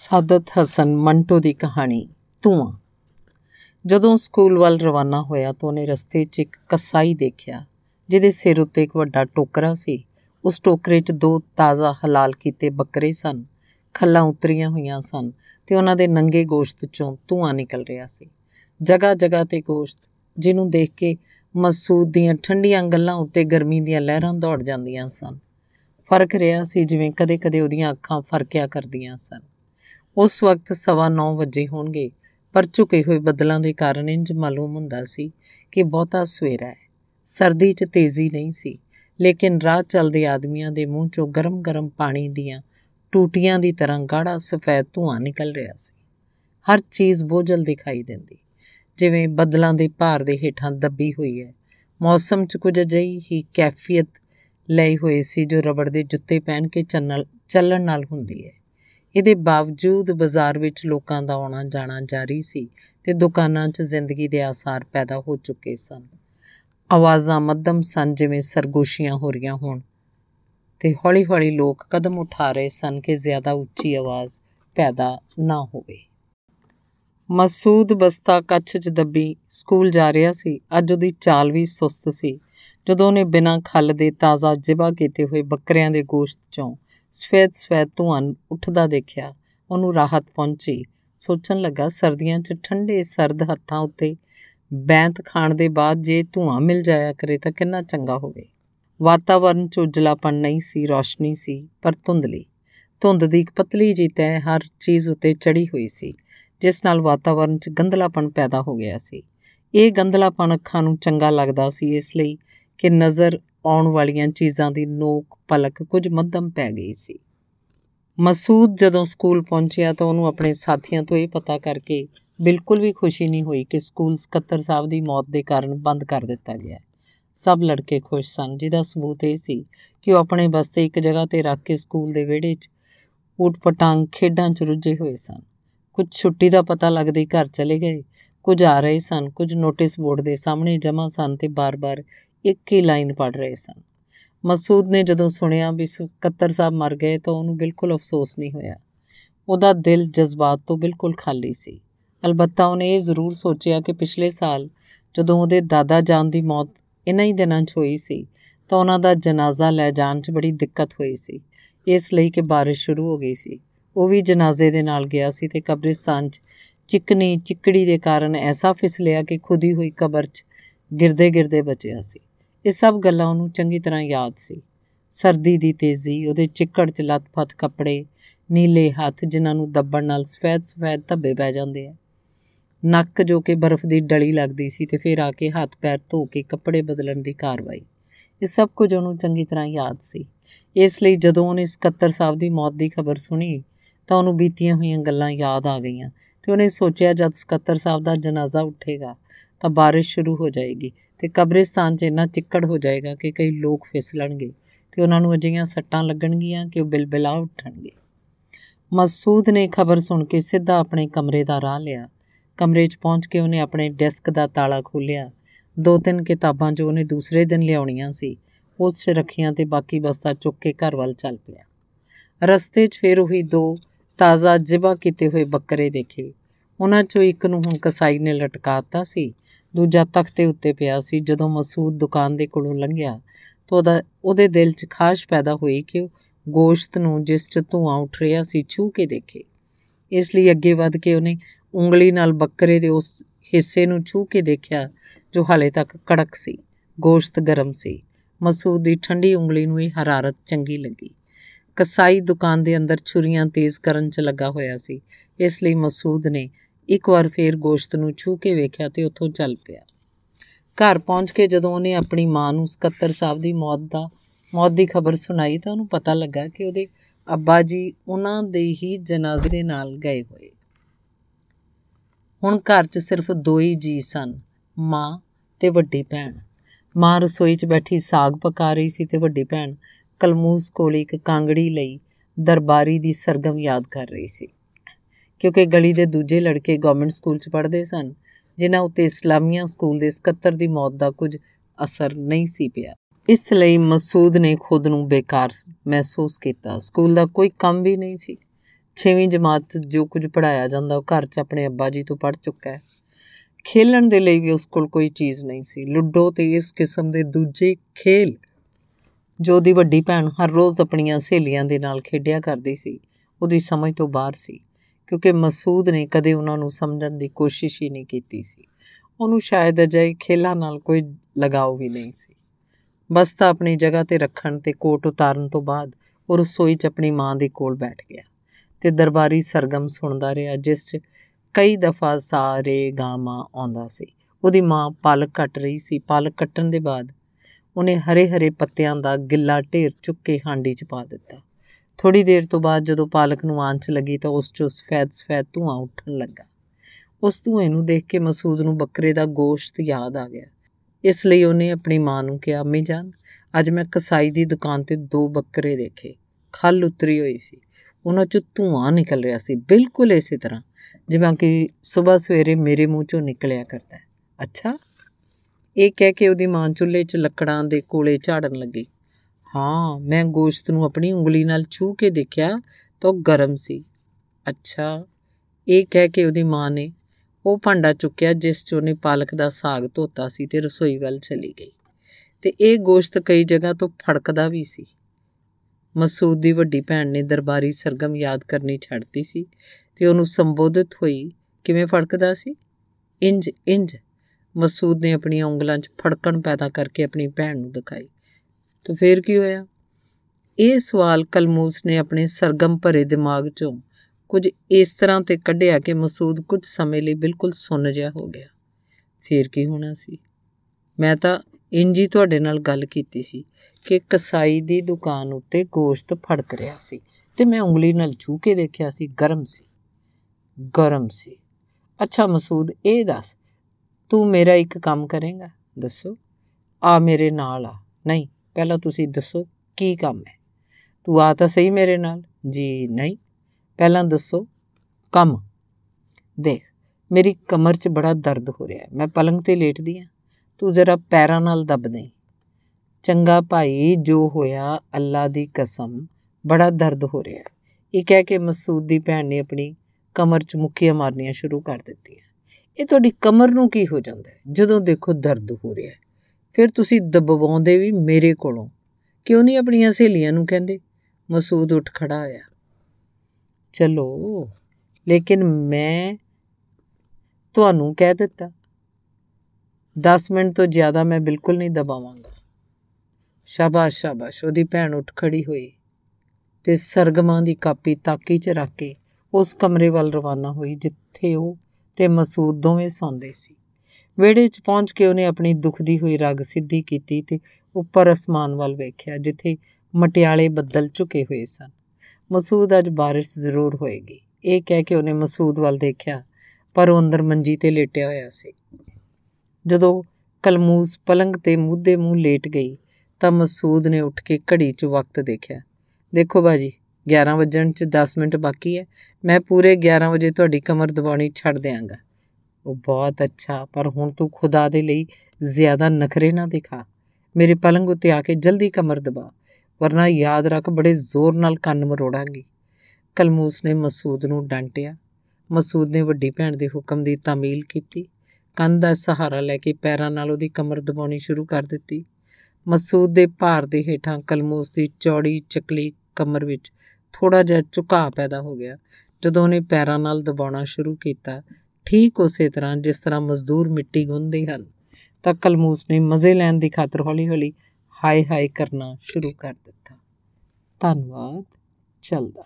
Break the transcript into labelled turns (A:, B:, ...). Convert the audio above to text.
A: ਸਾਦਤ ਹਸਨ ਮੰਟੋ ਦੀ ਕਹਾਣੀ ਤੂੰ ਜਦੋਂ ਸਕੂਲ ਵੱਲ ਰਵਾਨਾ ਹੋਇਆ ਤਾਂ ਉਹਨੇ ਰਸਤੇ 'ਚ ਇੱਕ ਕਸਾਈ ਦੇਖਿਆ ਜਿਹਦੇ ਸਿਰ ਉੱਤੇ ਇੱਕ ਵੱਡਾ ਟੋਕਰਾ ਸੀ ਉਸ ਟੋਕਰੇ 'ਚ ਦੋ ਤਾਜ਼ਾ ਹਲਾਲ ਕੀਤੇ ਬੱਕਰੇ ਸਨ ਖੱਲਾਂ ਉਤਰੀਆਂ ਹੋਈਆਂ ਸਨ ਤੇ ਉਹਨਾਂ ਦੇ ਨੰਗੇ ਗੋਸ਼ਤ 'ਚੋਂ ਧੂਆਂ ਨਿਕਲ ਰਿਹਾ ਸੀ ਜਗਾ ਜਗਾ ਤੇ ਗੋਸ਼ਤ ਜਿਹਨੂੰ ਦੇਖ ਕੇ ਮਸੂਦ ਦੀਆਂ ਠੰਡੀਆਂ ਗੱਲਾਂ ਉੱਤੇ ਗਰਮੀ ਦੀਆਂ ਲਹਿਰਾਂ ਦੌੜ ਜਾਂਦੀਆਂ ਸਨ ਫਰਕ ਰਿਹਾ ਸੀ ਜਿਵੇਂ ਕਦੇ-ਕਦੇ ਉਹਦੀਆਂ ਅੱਖਾਂ ਫਰਕਿਆ ਕਰਦੀਆਂ ਸਨ ਉਸ ਵਕਤ ਸਵਾ 9 ਵਜੇ ਹੋਣਗੇ ਪਰ ਝੁਕੇ ਹੋਏ ਬੱਦਲਾਂ ਦੇ ਕਾਰਨ ਇੰਜ ਮਾਲੂਮ ਹੁੰਦਾ ਸੀ ਕਿ ਬਹੁਤਾ ਸਵੇਰਾ ਹੈ ਸਰਦੀ 'ਚ ਤੇਜ਼ੀ ਨਹੀਂ ਸੀ ਲੇਕਿਨ ਰਾਹ ਚੱਲਦੇ ਆਦਮੀਆਂ ਦੇ ਮੂੰਹ 'ਚੋਂ ਗਰਮ-ਗਰਮ ਪਾਣੀ ਦੀਆਂ ਟੂਟੀਆਂ ਦੀ ਤਰ੍ਹਾਂ ਗਾੜਾ ਸਫੈਦ ਧੂਆਂ ਨਿਕਲ ਰਿਹਾ ਸੀ ਹਰ ਚੀਜ਼ ਬੋਝਲ ਦਿਖਾਈ ਦਿੰਦੀ ਜਿਵੇਂ ਬੱਦਲਾਂ ਦੇ ਭਾਰ ਦੇ ਹੇਠਾਂ ਦੱਬੀ ਹੋਈ ਹੈ ਮੌਸਮ 'ਚ ਕੁਝ ਅਜਿਹੀ ਹੀ ਕੈਫੀਅਤ ਲਈ ਹੋਈ ਸੀ ਜੋ ਰਬੜ ਦੇ ਜੁੱਤੇ ਪਹਿਨ ਕੇ ਚੱਲਣ ਨਾਲ ਹੁੰਦੀ ਹੈ ਇਹਦੇ ਬਾਵਜੂਦ ਬਾਜ਼ਾਰ ਵਿੱਚ ਲੋਕਾਂ ਦਾ ਆਉਣਾ ਜਾਣਾ ਜਾਰੀ ਸੀ ਤੇ ਦੁਕਾਨਾਂ 'ਚ ਜ਼ਿੰਦਗੀ ਦੇ ਆਸਾਰ ਪੈਦਾ ਹੋ ਚੁੱਕੇ ਸਨ ਆਵਾਜ਼ਾਂ ਮੱਧਮ ਸਨ ਜਿਵੇਂ ਸਰਗੋਸ਼ੀਆਂ ਹੋ ਰਹੀਆਂ ਹੋਣ ਤੇ ਹੌਲੀ-ਹੌਲੀ ਲੋਕ ਕਦਮ ਉਠਾ ਰਹੇ ਸਨ ਕਿ ਜ਼ਿਆਦਾ ਉੱਚੀ ਆਵਾਜ਼ ਪੈਦਾ ਨਾ ਹੋਵੇ ਮਸੂਦ ਬਸਤਾ ਕੱਚ 'ਚ ਦੱਬੀ ਸਕੂਲ ਜਾ ਰਿਹਾ ਸੀ ਅੱਜ ਉਹਦੀ ਚਾਲ ਵੀ ਸੁਸਤ ਸੀ ਜਦੋਂ ਉਹਨੇ ਬਿਨਾਂ ਖੱਲ ਦੇ ਤਾਜ਼ਾ ਜਿਬਾ ਕੀਤੇ ਹੋਏ ਬੱਕਰਿਆਂ ਦੇ ਗੋਸ਼ਤ ਚੋਂ ਸਫੈਦ ਸਫੈਦ ਧੂਆਂ ਉੱਠਦਾ ਦੇਖਿਆ ਉਹਨੂੰ ਰਾਹਤ ਪਹੁੰਚੀ ਸੋਚਣ ਲੱਗਾ ਸਰਦੀਆਂ 'ਚ ਠੰਡੇ ਸਰਦ ਹੱਥਾਂ ਉੱਤੇ ਬੈਂਤ ਖਾਣ ਦੇ ਬਾਅਦ ਜੇ ਧੂਆਂ ਮਿਲ ਜਾਇਆ ਕਰੇ ਤਾਂ ਕਿੰਨਾ ਚੰਗਾ ਹੋਵੇ ਵਾਤਾਵਰਨ 'ਚ ਉਜਲਾਪਣ ਨਹੀਂ ਸੀ ਰੌਸ਼ਨੀ ਸੀ ਪਰ ਧੁੰਦਲੀ ਧੁੰਦ ਦੀ ਇੱਕ ਪਤਲੀ ਜੀ ਤੈ ਹਰ ਚੀਜ਼ ਉੱਤੇ ਚੜੀ ਹੋਈ ਸੀ ਜਿਸ ਨਾਲ ਵਾਤਾਵਰਨ 'ਚ ਗੰਦਲਾਪਣ ਪੈਦਾ ਹੋ ਗਿਆ ਸੀ ਇਹ ਗੰਦਲਾਪਣ ਅੱਖਾਂ ਨੂੰ ਚੰਗਾ ਲੱਗਦਾ ਸੀ ਇਸ ਲਈ ਕਿ ਨਜ਼ਰ ਆਉਣ ਵਾਲੀਆਂ ਚੀਜ਼ਾਂ ਦੀ ਨੋਕ ਪਲਕ ਕੁਝ ਮੱਧਮ ਪੈ ਗਈ ਸੀ ਮਸੂਦ ਜਦੋਂ ਸਕੂਲ ਪਹੁੰਚਿਆ ਤਾਂ ਉਹਨੂੰ ਆਪਣੇ ਸਾਥੀਆਂ ਤੋਂ ਇਹ ਪਤਾ ਕਰਕੇ ਬਿਲਕੁਲ ਵੀ ਖੁਸ਼ੀ ਨਹੀਂ ਹੋਈ ਕਿ ਸਕੂਲ ਸਕੱਤਰ ਸਾਹਿਬ ਦੀ ਮੌਤ ਦੇ ਕਾਰਨ ਬੰਦ ਕਰ ਦਿੱਤਾ ਗਿਆ ਹੈ ਸਭ ਲੜਕੇ ਖੁਸ਼ ਸਨ ਜਿਹਦਾ ਸਬੂਤ ਇਹ ਸੀ ਕਿ ਉਹ ਆਪਣੇ ਬਸਤੇ ਇੱਕ ਜਗ੍ਹਾ ਤੇ ਰੱਖ ਕੇ ਸਕੂਲ ਦੇ ਵਿਹੜੇ 'ਚ ਊਟ-ਪਟਾਂਗ ਖੇਡਾਂ 'ਚ ਰੁੱਝੇ ਹੋਏ ਸਨ ਕੁਝ ਛੁੱਟੀ ਦਾ ਪਤਾ ਲੱਗਦੇ ਘਰ ਚਲੇ ਗਏ ਕੁਝ ਆ ਰਹੇ ਸਨ ਕੁਝ ਨੋਟਿਸ ਬੋਰਡ ਦੇ ਸਾਹਮਣੇ ਜਮਾ ਸਨ ਤੇ ਬਾਰ-ਬਾਰ ਇੱਕ ਹੀ ਲਾਈਨ ਪੜ ਰਹੇ ਸਨ ਮਸੂਦ ਨੇ ਜਦੋਂ ਸੁਣਿਆ ਵੀ ਸਕੱਤਰ ਸਾਹਿਬ ਮਰ ਗਏ ਤਾਂ ਉਹਨੂੰ ਬਿਲਕੁਲ ਅਫਸੋਸ ਨਹੀਂ ਹੋਇਆ ਉਹਦਾ ਦਿਲ ਜਜ਼ਬਾਤ ਤੋਂ ਬਿਲਕੁਲ ਖਾਲੀ ਸੀ ਅਲਬੱਤਾ ਉਹਨੇ ਇਹ ਜ਼ਰੂਰ ਸੋਚਿਆ ਕਿ ਪਿਛਲੇ ਸਾਲ ਜਦੋਂ ਉਹਦੇ ਦਾਦਾ ਜਾਨ ਦੀ ਮੌਤ ਇਨ੍ਹਾਂ ਹੀ ਦਿਨਾਂ 'ਚ ਹੋਈ ਸੀ ਤਾਂ ਉਹਨਾਂ ਦਾ ਜਨਾਜ਼ਾ ਲੈ ਜਾਣ 'ਚ ਬੜੀ ਦਿੱਕਤ ਹੋਈ ਸੀ ਇਸ ਲਈ ਕਿ بارش ਸ਼ੁਰੂ ਹੋ ਗਈ ਸੀ ਉਹ ਵੀ ਜਨਾਜ਼ੇ ਦੇ ਨਾਲ ਗਿਆ ਸੀ ਤੇ ਕਬਰਿਸਤਾਨ 'ਚ ਚਿਕਨੀ ਚਿੱਕੜੀ ਦੇ ਕਾਰਨ ਐਸਾ ਫਿਸਲਿਆ ਕਿ ਖੁਦੀ ਹੋਈ ਕਬਰ 'ਚ ਗਿਰਦੇ ਗਿਰਦੇ ਬਚਿਆ ਸੀ ਇਹ ਸਭ ਗੱਲਾਂ ਉਹਨੂੰ ਚੰਗੀ ਤਰ੍ਹਾਂ ਯਾਦ ਸੀ ਸਰਦੀ ਦੀ ਤੇਜ਼ੀ ਉਹਦੇ ਚਿੱਕੜ 'ਚ ਲੱਤਫਤ ਕੱਪੜੇ ਨੀਲੇ ਹੱਥ ਜਿਨ੍ਹਾਂ ਨੂੰ ਦੱਬਣ ਨਾਲ ਸਫੈਦ-ਸਫੈਦ ਧੱਬੇ ਪੈ ਜਾਂਦੇ ਆ ਨੱਕ ਜੋ ਕਿ ਬਰਫ਼ ਦੀ ਡਲੀ ਲੱਗਦੀ ਸੀ ਤੇ ਫਿਰ ਆ ਕੇ ਹੱਥ ਪੈਰ ਧੋ ਕੇ ਕੱਪੜੇ ਬਦਲਣ ਦੀ ਕਾਰਵਾਈ ਇਹ ਸਭ ਕੁਝ ਉਹਨੂੰ ਚੰਗੀ ਤਰ੍ਹਾਂ ਯਾਦ ਸੀ ਇਸ ਲਈ ਜਦੋਂ ਉਹਨੇ ਸਕੱਤਰ ਸਾਹਿਬ ਦੀ ਮੌਤ ਦੀ ਖਬਰ ਸੁਣੀ ਤਾਂ ਉਹਨੂੰ ਬੀਤੀਆਂ ਹੋਈਆਂ ਗੱਲਾਂ ਯਾਦ ਆ ਗਈਆਂ ਤੇ ਉਹਨੇ ਸੋਚਿਆ ਜਦ ਸਕੱਤਰ ਸਾਹਿਬ ਦਾ ਜਨਾਜ਼ਾ ਉੱਠੇਗਾ ਤਾਂ ਬਾਰਿਸ਼ ਸ਼ੁਰੂ ਹੋ ਜਾਏਗੀ ਤੇ ਕਬਰਿਸਤਾਨ 'ਚ ਇੰਨਾ ਚਿੱਕੜ ਹੋ ਜਾਏਗਾ ਕਿ ਕਈ ਲੋਕ ਫਿਸਲਣਗੇ ਤੇ ਉਹਨਾਂ ਨੂੰ ਅਜਿਹੀਆਂ ਸੱਟਾਂ ਲੱਗਣਗੀਆਂ ਕਿ ਉਹ ਬਿਲਬਿਲਾ ਉੱਠਣਗੇ ਮਸੂਦ ਨੇ ਖਬਰ ਸੁਣ ਕੇ ਸਿੱਧਾ ਆਪਣੇ ਕਮਰੇ ਦਾ ਰਾਹ ਲਿਆ ਕਮਰੇ 'ਚ ਪਹੁੰਚ ਕੇ ਉਹਨੇ ਆਪਣੇ ਡੈਸਕ ਦਾ ਤਾਲਾ ਖੋਲ੍ਹਿਆ ਦੋ ਤਿੰਨ ਕਿਤਾਬਾਂ ਜੋ ਉਹਨੇ ਦੂਸਰੇ ਦਿਨ ਲਿਆਉਣੀਆਂ ਸੀ ਉਸ 'ਚ ਰੱਖੀਆਂ ਤੇ ਬਾਕੀ ਬਸਤਾ ਚੁੱਕ ਕੇ ਘਰ ਵੱਲ ਚੱਲ ਪਿਆ ਰਸਤੇ 'ਚ ਫੇਰ ਉਹੀ ਦੋ ਤਾਜ਼ਾ ਜਿਬਾ ਕੀਤੇ ਹੋਏ ਬੱਕਰੇ ਦੇਖੇ ਉਹਨਾਂ 'ਚੋਂ ਇੱਕ ਨੂੰ ਹੁਣ ਕਸਾਈ ਨੇ ਲਟਕਾਤਾ ਸੀ ਦੂਜਾ ਤਖਤ ਦੇ ਉੱਤੇ ਪਿਆ ਸੀ ਜਦੋਂ ਮਸੂਦ ਦੁਕਾਨ ਦੇ ਕੋਲੋਂ ਲੰਘਿਆ ਤਾਂ ਉਹਦਾ ਉਹਦੇ ਦਿਲ 'ਚ ਖਾਸ਼ ਪੈਦਾ ਹੋਈ ਕਿ ਗੋਸ਼ਤ ਨੂੰ ਜਿਸ 'ਚ ਧੂਆਂ ਉੱਠ ਰਿਹਾ ਸੀ ਛੂ ਕੇ ਦੇਖੇ ਇਸ ਲਈ ਅੱਗੇ ਵੱਧ ਕੇ ਉਹਨੇ ਉਂਗਲੀ ਨਾਲ ਬੱਕਰੇ ਦੇ ਉਸ ਹਿੱਸੇ ਨੂੰ ਛੂ ਕੇ ਦੇਖਿਆ ਜੋ ਹਾਲੇ ਤੱਕ ਕੜਕ ਸੀ ਗੋਸ਼ਤ ਗਰਮ ਸੀ ਮਸੂਦ ਦੀ ਠੰਡੀ ਉਂਗਲੀ ਨੂੰ ਇਹ ਹਰਾਰਤ ਚੰਗੀ ਲੱਗੀ ਕਸਾਈ ਦੁਕਾਨ ਦੇ ਅੰਦਰ ਛੁਰੀਆਂ ਤੇਜ਼ ਕਰਨ 'ਚ ਲੱਗਾ ਹੋਇਆ ਸੀ ਇਸ ਲਈ ਮਸੂਦ ਨੇ ਇੱਕ ਵਾਰ ਫੇਰ ਗੋਸ਼ਤ ਨੂੰ ਛੂ ਕੇ ਵੇਖਿਆ ਤੇ ਉੱਥੋਂ ਚੱਲ ਪਿਆ ਘਰ ਪਹੁੰਚ ਕੇ ਜਦੋਂ ਉਹਨੇ ਆਪਣੀ ਮਾਂ ਨੂੰ ਸਕੱਤਰ ਸਾਹਿਬ ਦੀ ਮੌਤ ਦਾ ਮੌਤ ਦੀ ਖਬਰ ਸੁਣਾਈ ਤਾਂ ਉਹਨੂੰ ਪਤਾ ਲੱਗਾ ਕਿ ਉਹਦੇ ਅੱਬਾ ਜੀ ਉਹਨਾਂ ਦੇ ਹੀ ਜਨਾਜ਼ੇ ਦੇ ਨਾਲ ਗਏ ਹੋਏ ਹੁਣ ਘਰ 'ਚ ਸਿਰਫ ਦੋ ਹੀ ਜੀ ਸਨ ਮਾਂ ਤੇ ਵੱਡੀ ਭੈਣ ਮਾਂ ਰਸੋਈ 'ਚ ਬੈਠੀ ਸਾਗ ਪਕਾ ਰਹੀ ਸੀ ਤੇ ਵੱਡੀ ਭੈਣ ਕਲਮੂਸ ਕੋਲ ਇੱਕ ਕਾਂਗੜੀ ਲਈ ਦਰਬਾਰੀ ਦੀ ਸਰਗਮ ਯਾਦ ਕਰ ਰਹੀ ਸੀ ਕਿਉਂਕਿ ਗਲੀ ਦੇ ਦੂਜੇ ਲੜਕੇ ਗਵਰਨਮੈਂਟ ਸਕੂਲ 'ਚ ਪੜ੍ਹਦੇ ਸਨ ਜਿਨ੍ਹਾਂ ਉੱਤੇ ਇਸਲਾਮੀਆ ਸਕੂਲ ਦੇ 71 ਦੀ ਮੌਤ ਦਾ ਕੁਝ ਅਸਰ ਨਹੀਂ ਸੀ ਪਿਆ ਇਸ ਲਈ ਮਸੂਦ ਨੇ ਖੁਦ ਨੂੰ ਬੇਕਾਰ ਮਹਿਸੂਸ ਕੀਤਾ ਸਕੂਲ ਦਾ ਕੋਈ ਕੰਮ ਵੀ ਨਹੀਂ ਸੀ 6ਵੀਂ ਜਮਾਤ ਜੋ ਕੁਝ ਪੜਾਇਆ ਜਾਂਦਾ ਉਹ ਘਰ 'ਚ ਆਪਣੇ ਅੱਬਾ ਜੀ ਤੋਂ ਪੜ ਚੁੱਕਾ ਹੈ ਖੇਲਣ ਦੇ ਲਈ ਵੀ ਉਸ ਕੋਲ ਕੋਈ ਚੀਜ਼ ਨਹੀਂ ਸੀ ਲੁੱਡੋ ਤੇ ਇਸ ਕਿਸਮ ਦੇ ਦੂਜੇ ਖੇਲ ਜੋ ਦੀ ਵੱਡੀ ਭੈਣ ਹਰ ਰੋਜ਼ ਆਪਣੀਆਂ ਸਹੇਲੀਆਂ ਦੇ ਨਾਲ ਖੇਡਿਆ ਕਰਦੀ ਸੀ ਉਹਦੀ ਸਮਝ ਤੋਂ ਬਾਹਰ ਸੀ ਕਿਉਂਕਿ ਮਸੂਦ ਨੇ ਕਦੇ ਉਹਨਾਂ ਨੂੰ ਸਮਝਣ ਦੀ ਕੋਸ਼ਿਸ਼ ਹੀ ਨਹੀਂ ਕੀਤੀ ਸੀ ਉਹਨੂੰ ਸ਼ਾਇਦ ਅਜੇ ਖੇਲਾ ਨਾਲ ਕੋਈ ਲਗਾਓ ਵੀ ਨਹੀਂ ਸੀ ਬਸ ਤਾਂ ਆਪਣੀ ਜਗ੍ਹਾ ਤੇ ਰੱਖਣ ਤੇ ਕੋਟ ਉਤਾਰਨ ਤੋਂ ਬਾਅਦ ਉਹ ਰਸੋਈ 'ਚ ਆਪਣੀ ਮਾਂ ਦੇ ਕੋਲ ਬੈਠ ਗਿਆ ਤੇ ਦਰਬਾਰੀ ਸਰਗਮ ਸੁਣਦਾ ਰਿਹਾ ਜਿਸ 'ਚ ਕਈ ਦਫਾ ਸਾਰੇ ਗਾਮਾ ਆਉਂਦਾ ਸੀ ਉਹਦੀ ਮਾਂ ਪਾਲਕ ਕੱਟ ਰਹੀ ਸੀ ਪਾਲਕ ਕੱਟਣ ਦੇ ਬਾਅਦ ਉਹਨੇ ਹਰੇ ਹਰੇ ਪੱਤਿਆਂ ਦਾ ਗਿੱਲਾ ਢੇਰ ਚੁੱਕ ਕੇ ਹਾਂਡੀ 'ਚ ਪਾ ਦਿੱਤਾ ਥੋੜੀ ਦੇਰ ਤੋਂ ਬਾਅਦ ਜਦੋਂ ਪਾਲਕ ਨੂੰ ਆਂਚ ਲੱਗੀ ਤਾਂ ਉਸ 'ਚੋਂ ਸਫੈਦ ਸਫੈਦ ਧੂਆਂ ਉੱਠਣ ਲੱਗਾ ਉਸ ਧੂਏ ਨੂੰ ਦੇਖ ਕੇ ਮਸੂਦ ਨੂੰ ਬੱਕਰੇ ਦਾ ਗੋਸ਼ਤ ਯਾਦ ਆ ਗਿਆ ਇਸ ਲਈ ਉਹਨੇ ਆਪਣੀ ਮਾਂ ਨੂੰ ਕਿਹਾ ਅੰਮੀ ਜਾਨ ਅੱਜ ਮੈਂ ਕਸਾਈ ਦੀ ਦੁਕਾਨ ਤੇ ਦੋ ਬੱਕਰੇ ਦੇਖੇ ਖਲ ਉਤਰੀ ਹੋਈ ਸੀ ਉਹਨਾਂ ਚੋਂ ਧੂਆਂ ਨਿਕਲ ਰਿਹਾ ਸੀ ਬਿਲਕੁਲ ਇਸੇ ਤਰ੍ਹਾਂ ਜਿਵੇਂ ਕਿ ਸਵੇਰ ਸਵੇਰੇ ਮੇਰੇ ਮੂੰਹ ਚੋਂ ਨਿਕਲਿਆ ਕਰਦਾ ਹੈ ਅੱਛਾ ਇਹ ਕਹਿ ਕੇ ਉਹਦੀ ਮਾਂ ਚੁੱਲ੍ਹੇ 'ਚ ਲੱਕੜਾਂ ਦੇ ਕੋਲੇ ਝਾੜਨ ਲੱਗੀ ਹਾਂ ਮੈਂ ਗੋਸ਼ਤ ਨੂੰ ਆਪਣੀ ਉਂਗਲੀ ਨਾਲ ਛੂ ਕੇ ਦੇਖਿਆ ਤਾਂ ਗਰਮ ਸੀ ਅੱਛਾ ਇਹ ਕਹਿ ਕੇ ਉਹਦੀ ਮਾਂ ਨੇ ਉਹ ਭਾਂਡਾ ਚੁੱਕਿਆ ਜਿਸ 'ਚ ਉਹਨੇ ਪਾਲਕ ਦਾ ਸਾਗ ਧੋਤਾ ਸੀ ਤੇ ਰਸੋਈ ਵੱਲ ਚਲੀ ਗਈ ਤੇ ਇਹ ਗੋਸ਼ਤ ਕਈ ਜਗ੍ਹਾ ਤੋਂ ਫੜਕਦਾ ਵੀ ਸੀ ਮਸੂਦ ਦੀ ਵੱਡੀ ਭੈਣ ਨੇ ਦਰਬਾਰੀ ਸਰਗਮ ਯਾਦ ਕਰਨੀ ਛੱਡਤੀ ਸੀ ਤੇ ਉਹਨੂੰ ਸੰਬੋਧਿਤ ਹੋਈ ਕਿਵੇਂ ਫੜਕਦਾ ਸੀ ਇੰਜ ਇੰਜ ਮਸੂਦ ਨੇ ਆਪਣੀਆਂ ਉਂਗਲਾਂ 'ਚ ਫੜਕਣ ਪੈਦਾ ਕਰਕੇ ਆਪਣੀ ਭੈਣ ਨੂੰ ਦਿਖਾਈ ਤਾਂ ਫੇਰ ਕੀ ਹੋਇਆ ਇਹ ਸਵਾਲ ਕਲਮੂਸ ਨੇ ਆਪਣੇ ਸਰਗਮ ਭਰੇ ਦਿਮਾਗ 'ਚੋਂ ਕੁਝ ਇਸ ਤਰ੍ਹਾਂ ਤੇ ਕੱਢਿਆ ਕਿ ਮਸੂਦ ਕੁਝ ਸਮੇਂ ਲਈ ਬਿਲਕੁਲ ਸੁੰਨ ਜਿਹਾ ਹੋ ਗਿਆ ਫੇਰ ਕੀ ਹੋਣਾ ਸੀ ਮੈਂ ਤਾਂ ਇੰਜੀ ਤੁਹਾਡੇ ਨਾਲ ਗੱਲ ਕੀਤੀ ਸੀ ਕਿ ਕਸਾਈ ਦੀ ਦੁਕਾਨ ਉੱਤੇ ਗੋਸ਼ਤ ਫੜਕ ਰਿਹਾ ਸੀ ਤੇ ਮੈਂ ਉਂਗਲੀ ਨਾਲ ਛੂ ਕੇ ਦੇਖਿਆ ਸੀ ਗਰਮ ਸੀ ਗਰਮ ਸੀ ਅੱਛਾ ਮਸੂਦ ਇਹ ਦੱਸ ਤੂੰ ਮੇਰਾ ਇੱਕ ਕੰਮ ਕਰੇਗਾ ਦੱਸੋ ਆ ਮੇਰੇ ਨਾਲ ਆ ਨਹੀਂ ਪਹਿਲਾਂ ਤੁਸੀਂ ਦੱਸੋ ਕੀ ਕੰਮ ਹੈ ਤੂੰ ਆ ਤਾਂ ਸਹੀ ਮੇਰੇ ਨਾਲ ਜੀ ਨਹੀਂ ਪਹਿਲਾਂ ਦੱਸੋ ਕੰਮ ਦੇਖ ਮੇਰੀ ਕਮਰ 'ਚ ਬੜਾ ਦਰਦ ਹੋ ਰਿਹਾ ਹੈ ਮੈਂ ਪਲੰਗ ਤੇ ਲੇਟਦੀ ਆ ਤੂੰ ਜ਼ਰਾ ਪੈਰਾਂ ਨਾਲ ਦੱਬ ਦੇ ਚੰਗਾ ਭਾਈ ਜੋ ਹੋਇਆ ਅੱਲਾ ਦੀ ਕਸਮ ਬੜਾ ਦਰਦ ਹੋ ਰਿਹਾ ਇਹ ਕਹਿ ਕੇ ਮਸੂਦ ਦੀ ਭੈਣ ਨੇ ਆਪਣੀ ਕਮਰ 'ਚ ਮੁੱਕੀਆਂ ਮਾਰਨੀਆਂ ਸ਼ੁਰੂ ਕਰ ਦਿੱਤੀਆਂ ਇਹ ਤੁਹਾਡੀ ਕਮਰ ਨੂੰ ਕੀ ਹੋ ਜਾਂਦਾ ਜਦੋਂ ਦੇਖੋ ਦਰਦ ਹੋ ਰਿਹਾ ਫਿਰ ਤੁਸੀਂ ਦਬਵਾਉਂਦੇ ਵੀ ਮੇਰੇ ਕੋਲੋਂ ਕਿਉਂ ਨਹੀਂ ਆਪਣੀਆਂ ਸਹੇਲੀਆਂ ਨੂੰ ਕਹਿੰਦੇ ਮਸੂਦ ਉੱਠ ਖੜਾ ਹੋਇਆ ਚਲੋ ਲੇਕਿਨ ਮੈਂ ਤੁਹਾਨੂੰ ਕਹਿ ਦਿੱਤਾ 10 ਮਿੰਟ ਤੋਂ ਜ਼ਿਆਦਾ ਮੈਂ ਬਿਲਕੁਲ ਨਹੀਂ ਦਬਾਵਾਂਗਾ ਸ਼ਾਬਾਸ਼ ਸ਼ਾਬਾਸ਼ ਉਹਦੀ ਭੈਣ ਉੱਠ ਖੜੀ ਹੋਈ ਤੇ ਸਰਗਮਾਂ ਦੀ ਕਾਪੀ ਤਾਕੀ 'ਚ ਰੱਖ ਕੇ ਉਸ ਕਮਰੇ ਵੱਲ ਰਵਾਨਾ ਹੋਈ ਜਿੱਥੇ ਉਹ ਤੇ ਮਸੂਦ ਦੋਵੇਂ ਸੌਂਦੇ ਸੀ ਵਿਹੜੇ 'ਚ ਪਹੁੰਚ ਕੇ ਉਹਨੇ ਆਪਣੀ ਦੁਖਦੀ ਹੋਈ ਰਗ ਸਿੱਧੀ ਕੀਤੀ ਤੇ ਉੱਪਰ ਅਸਮਾਨ ਵੱਲ ਵੇਖਿਆ ਜਿੱਥੇ ਮਟਿਆਲੇ ਬੱਦਲ ਝੁਕੇ ਹੋਏ ਸਨ ਮਸੂਦ ਅੱਜ بارش ਜ਼ਰੂਰ ਹੋਏਗੀ ਇਹ ਕਹਿ ਕੇ ਉਹਨੇ ਮਸੂਦ ਵੱਲ ਦੇਖਿਆ ਪਰ ਉਹ ਅੰਦਰ ਮੰਜੀ ਤੇ ਲੇਟਿਆ ਹੋਇਆ ਸੀ ਜਦੋਂ ਕਲਮੂਸ ਪਲੰਗ ਤੇ ਮੂਧੇ ਮੂੰਹ ਲੇਟ ਗਈ ਤਾਂ ਮਸੂਦ ਨੇ ਉੱਠ ਕੇ ਘੜੀ 'ਚ ਵਕਤ ਦੇਖਿਆ ਦੇਖੋ ਬਾਜੀ 11 ਵਜਣ 'ਚ 10 ਮਿੰਟ ਬਾਕੀ ਹੈ ਮੈਂ ਪੂਰੇ 11 ਵਜੇ ਤੁਹਾਡੀ ਕਮਰ ਦਬਾਉਣੀ ਛੱਡ ਦਿਆਂਗਾ ਉਹ ਬਹੁਤ ਅੱਛਾ ਪਰ ਹੁਣ ਤੂੰ ਖੁਦਾ ਦੇ ਲਈ ਜ਼ਿਆਦਾ ਨਖਰੇ ਨਾ ਦਿਖਾ ਮੇਰੇ ਪਲੰਗ ਉੱਤੇ ਆ ਕੇ ਜਲਦੀ ਕਮਰ ਦਬਾ ਵਰਨਾ ਯਾਦ ਰੱਖ ਬੜੇ ਜ਼ੋਰ ਨਾਲ ਕੰਨ ਮਰੋੜਾਂਗੀ ਕਲਮੂਸ ਨੇ ਮਸੂਦ ਨੂੰ ਡਾਂਟਿਆ ਮਸੂਦ ਨੇ ਵੱਡੀ ਭੈਣ ਦੇ ਹੁਕਮ ਦੀ ਤਾਮੀਲ ਕੀਤੀ ਕੰਨ ਦਾ ਸਹਾਰਾ ਲੈ ਕੇ ਪੈਰਾਂ ਨਾਲ ਉਹਦੀ ਕਮਰ ਦਬਾਉਣੀ ਸ਼ੁਰੂ ਕਰ ਦਿੱਤੀ ਮਸੂਦ ਦੇ ਭਾਰ ਦੇ ਹੇਠਾਂ ਕਲਮੂਸ ਦੀ ਚੌੜੀ ਚਕਲੀ ਕਮਰ ਵਿੱਚ ਥੋੜਾ ਜਿਹਾ ਝੁਕਾਅ ਪੈਦਾ ਹੋ ਗਿਆ ਜਦੋਂ ਉਹਨੇ ਪੈਰਾਂ ਨਾਲ ਦਬਾਉਣਾ ਸ਼ੁਰੂ ਕੀਤਾ ਠੀਕ ਉਸੇ ਤਰ੍ਹਾਂ ਜਿਸ ਤਰ੍ਹਾਂ ਮਜ਼ਦੂਰ ਮਿੱਟੀ ਗੁੰਨਦੇ ਹਨ ਤਾਂ ਕਲਮੂਸ ਨੇ ਮਜ਼ੇ ਲੈਣ ਦੀ ਖਾਤਰ ਹੌਲੀ-ਹੌਲੀ ਹਾਈ-ਹਾਈ ਕਰਨਾ ਸ਼ੁਰੂ ਕਰ ਦਿੱਤਾ ਧੰਨਵਾਦ ਚੱਲਦਾ